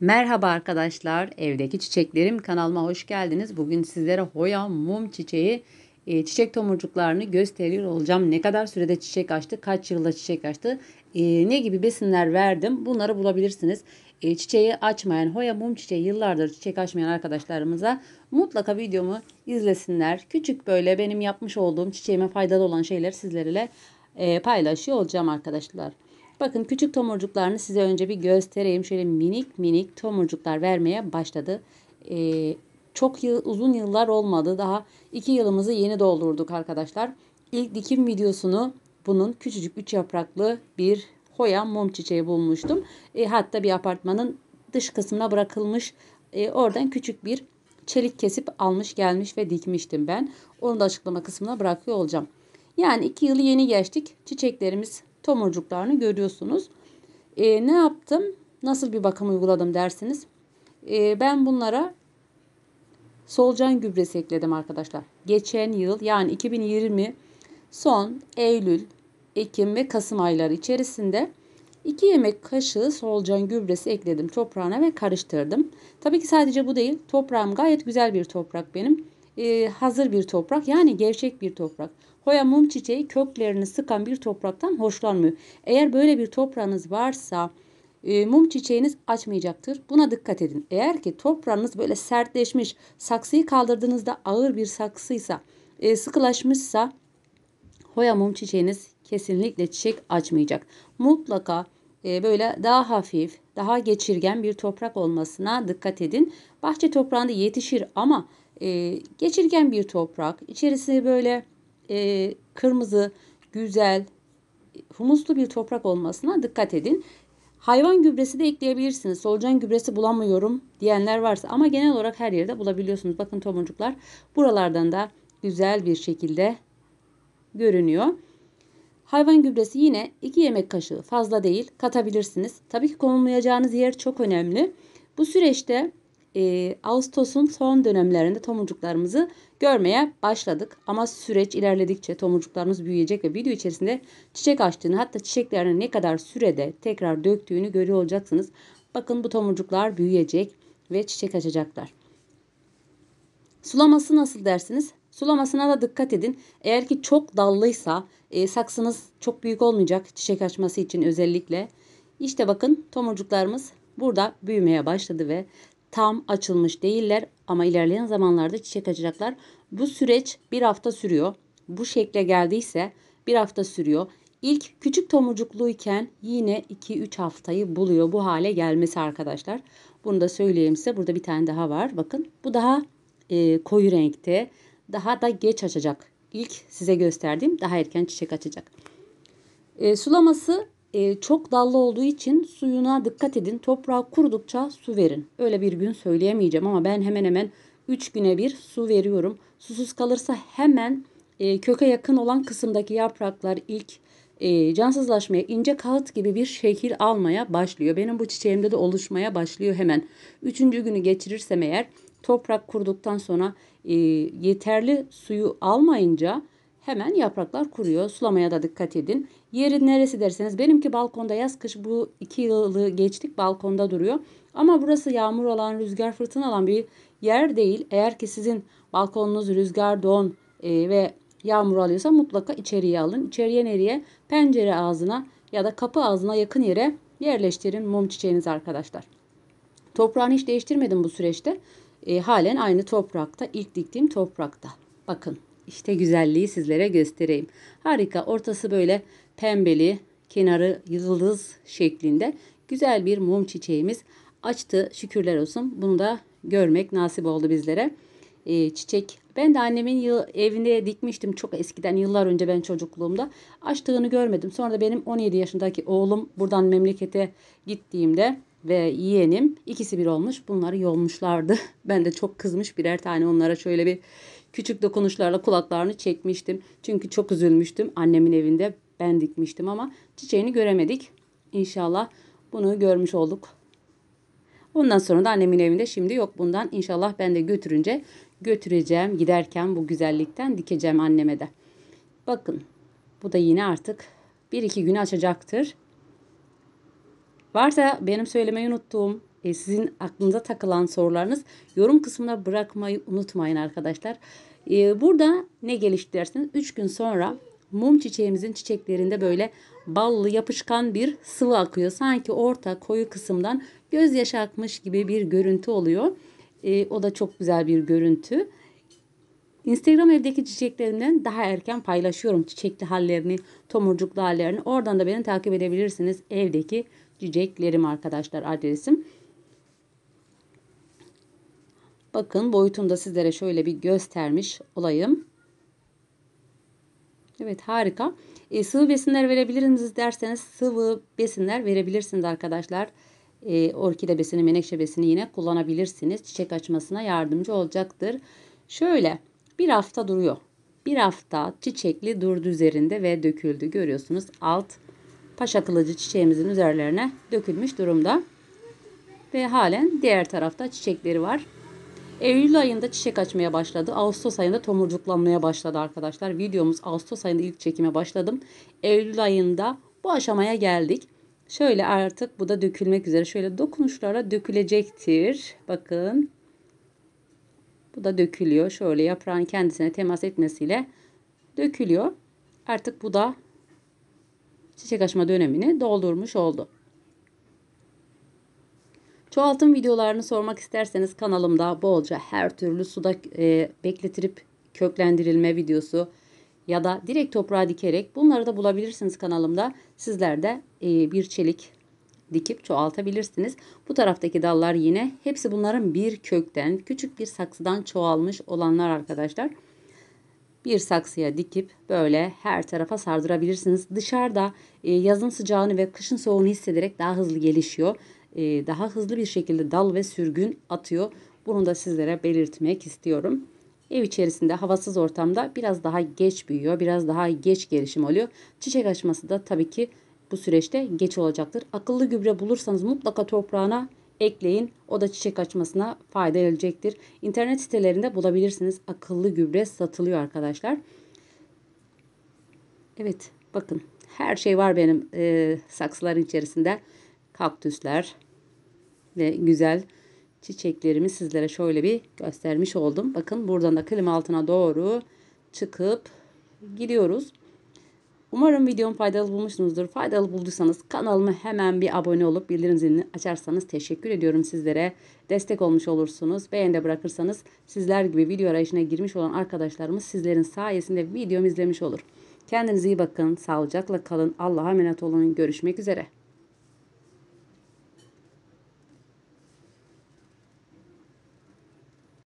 Merhaba arkadaşlar, evdeki çiçeklerim kanalıma hoş geldiniz. Bugün sizlere hoya mum çiçeği e, çiçek tomurcuklarını gösteriyor olacağım. Ne kadar sürede çiçek açtı, kaç yılda çiçek açtı, e, ne gibi besinler verdim bunları bulabilirsiniz. E, çiçeği açmayan hoya mum çiçeği yıllardır çiçek açmayan arkadaşlarımıza mutlaka videomu izlesinler. Küçük böyle benim yapmış olduğum çiçeğime faydalı olan şeyler sizlerle paylaşıyor olacağım arkadaşlar. Bakın küçük tomurcuklarını size önce bir göstereyim. Şöyle minik minik tomurcuklar vermeye başladı. Ee, çok yıl, uzun yıllar olmadı. Daha 2 yılımızı yeni doldurduk arkadaşlar. İlk dikim videosunu bunun küçücük 3 yapraklı bir hoya mum çiçeği bulmuştum. E, hatta bir apartmanın dış kısmına bırakılmış e, oradan küçük bir çelik kesip almış gelmiş ve dikmiştim ben. Onu da açıklama kısmına bırakıyor olacağım. Yani 2 yılı yeni geçtik. Çiçeklerimiz tomurcuklarını görüyorsunuz. E, ne yaptım? Nasıl bir bakım uyguladım dersiniz. E, ben bunlara solucan gübresi ekledim arkadaşlar. Geçen yıl yani 2020 son Eylül, Ekim ve Kasım ayları içerisinde 2 yemek kaşığı solucan gübresi ekledim toprağına ve karıştırdım. Tabii ki sadece bu değil. Toprağım gayet güzel bir toprak benim e, hazır bir toprak yani gevşek bir toprak. Hoya mum çiçeği köklerini sıkan bir topraktan hoşlanmıyor. Eğer böyle bir toprağınız varsa e, mum çiçeğiniz açmayacaktır. Buna dikkat edin. Eğer ki toprağınız böyle sertleşmiş, saksıyı kaldırdığınızda ağır bir saksıysa, e, sıkılaşmışsa hoya mum çiçeğiniz kesinlikle çiçek açmayacak. Mutlaka ee, böyle daha hafif, daha geçirgen bir toprak olmasına dikkat edin. Bahçe toprağında yetişir ama e, geçirgen bir toprak. İçerisi böyle e, kırmızı, güzel, humuslu bir toprak olmasına dikkat edin. Hayvan gübresi de ekleyebilirsiniz. Solucan gübresi bulamıyorum diyenler varsa ama genel olarak her yerde bulabiliyorsunuz. Bakın tomurcuklar buralardan da güzel bir şekilde görünüyor. Hayvan gübresi yine 2 yemek kaşığı fazla değil katabilirsiniz. Tabii ki konumlayacağınız yer çok önemli. Bu süreçte e, Ağustos'un son dönemlerinde tomurcuklarımızı görmeye başladık. Ama süreç ilerledikçe tomurcuklarımız büyüyecek ve video içerisinde çiçek açtığını hatta çiçeklerini ne kadar sürede tekrar döktüğünü görüyor olacaksınız. Bakın bu tomurcuklar büyüyecek ve çiçek açacaklar. Sulaması nasıl dersiniz? Sulamasına da dikkat edin. Eğer ki çok dallıysa e, saksınız çok büyük olmayacak çiçek açması için özellikle. İşte bakın tomurcuklarımız burada büyümeye başladı ve tam açılmış değiller ama ilerleyen zamanlarda çiçek açacaklar. Bu süreç bir hafta sürüyor. Bu şekle geldiyse bir hafta sürüyor. İlk küçük tomurcukluyken yine 2-3 haftayı buluyor bu hale gelmesi arkadaşlar. Bunu da söyleyeyim size. Burada bir tane daha var. Bakın bu daha e, koyu renkte daha da geç açacak. İlk size gösterdiğim daha erken çiçek açacak. E, sulaması e, çok dallı olduğu için suyuna dikkat edin. Toprağı kurudukça su verin. Öyle bir gün söyleyemeyeceğim ama ben hemen hemen 3 güne bir su veriyorum. Susuz kalırsa hemen e, köke yakın olan kısımdaki yapraklar ilk e, cansızlaşmaya, ince kağıt gibi bir şekil almaya başlıyor. Benim bu çiçeğimde de oluşmaya başlıyor hemen. Üçüncü günü geçirirsem eğer Toprak kuruduktan sonra e, yeterli suyu almayınca hemen yapraklar kuruyor. Sulamaya da dikkat edin. Yeri neresi derseniz benimki balkonda yaz kış bu iki yılı geçtik balkonda duruyor. Ama burası yağmur alan rüzgar fırtına alan bir yer değil. Eğer ki sizin balkonunuz rüzgar don e, ve yağmur alıyorsa mutlaka içeriye alın. İçeriye nereye? Pencere ağzına ya da kapı ağzına yakın yere yerleştirin mum çiçeğinizi arkadaşlar. Toprağını hiç değiştirmedim bu süreçte. E, halen aynı toprakta, ilk diktiğim toprakta. Bakın işte güzelliği sizlere göstereyim. Harika. Ortası böyle pembeli, kenarı yıldız şeklinde güzel bir mum çiçeğimiz açtı. Şükürler olsun. Bunu da görmek nasip oldu bizlere. Ee, çiçek ben de annemin yıl, evine dikmiştim çok eskiden yıllar önce ben çocukluğumda açtığını görmedim. Sonra da benim 17 yaşındaki oğlum buradan memlekete gittiğimde ve yeğenim ikisi bir olmuş. Bunları yolmuşlardı. Ben de çok kızmış birer tane onlara şöyle bir küçük dokunuşlarla kulaklarını çekmiştim. Çünkü çok üzülmüştüm. Annemin evinde ben dikmiştim ama çiçeğini göremedik. İnşallah bunu görmüş olduk. Ondan sonra da annemin evinde şimdi yok bundan. İnşallah ben de götürünce götüreceğim. Giderken bu güzellikten dikeceğim anneme de. Bakın bu da yine artık bir iki günü açacaktır. Varsa benim söylemeyi unuttuğum e, sizin aklınıza takılan sorularınız yorum kısmına bırakmayı unutmayın arkadaşlar. E, burada ne geliştirsiniz? 3 gün sonra mum çiçeğimizin çiçeklerinde böyle ballı yapışkan bir sıvı akıyor. Sanki orta koyu kısımdan gözyaşı akmış gibi bir görüntü oluyor. E, o da çok güzel bir görüntü. Instagram evdeki çiçeklerimden daha erken paylaşıyorum çiçekli hallerini, tomurcuklu hallerini. Oradan da beni takip edebilirsiniz evdeki Ciceklerim arkadaşlar adresim. Bakın boyutunda sizlere şöyle bir göstermiş olayım. Evet harika. E, sıvı besinler verebiliriz derseniz sıvı besinler verebilirsiniz arkadaşlar. E, orkide besini, menekşe besini yine kullanabilirsiniz. Çiçek açmasına yardımcı olacaktır. Şöyle bir hafta duruyor. Bir hafta çiçekli durdu üzerinde ve döküldü. Görüyorsunuz alt paşa kılıcı çiçeğimizin üzerlerine dökülmüş durumda. Ve halen diğer tarafta çiçekleri var. Eylül ayında çiçek açmaya başladı. Ağustos ayında tomurcuklanmaya başladı arkadaşlar. Videomuz Ağustos ayında ilk çekime başladım. Eylül ayında bu aşamaya geldik. Şöyle artık bu da dökülmek üzere. Şöyle dokunuşlara dökülecektir. Bakın. Bu da dökülüyor. Şöyle yaprağın kendisine temas etmesiyle dökülüyor. Artık bu da çiçek açma dönemini doldurmuş oldu. Çoğaltım videolarını sormak isterseniz kanalımda bolca her türlü suda e, bekletirip köklendirilme videosu ya da direkt toprağa dikerek bunları da bulabilirsiniz kanalımda. Sizler de e, bir çelik dikip çoğaltabilirsiniz. Bu taraftaki dallar yine hepsi bunların bir kökten küçük bir saksıdan çoğalmış olanlar arkadaşlar bir saksıya dikip böyle her tarafa sardırabilirsiniz. Dışarıda e, yazın sıcağını ve kışın soğuğunu hissederek daha hızlı gelişiyor. E, daha hızlı bir şekilde dal ve sürgün atıyor. Bunu da sizlere belirtmek istiyorum. Ev içerisinde havasız ortamda biraz daha geç büyüyor, biraz daha geç gelişim oluyor. Çiçek açması da tabii ki bu süreçte geç olacaktır. Akıllı gübre bulursanız mutlaka toprağına ekleyin. O da çiçek açmasına fayda edecektir. İnternet sitelerinde bulabilirsiniz. Akıllı gübre satılıyor arkadaşlar. Evet bakın her şey var benim e, saksıların içerisinde. Kaktüsler ve güzel çiçeklerimi sizlere şöyle bir göstermiş oldum. Bakın buradan da klima altına doğru çıkıp gidiyoruz. Umarım videom faydalı bulmuşsunuzdur. Faydalı bulduysanız kanalıma hemen bir abone olup bildirim zilini açarsanız teşekkür ediyorum sizlere. Destek olmuş olursunuz. Beğen de bırakırsanız sizler gibi video arayışına girmiş olan arkadaşlarımız sizlerin sayesinde videomu izlemiş olur. Kendinize iyi bakın. Sağlıcakla kalın. Allah'a emanet olun. Görüşmek üzere.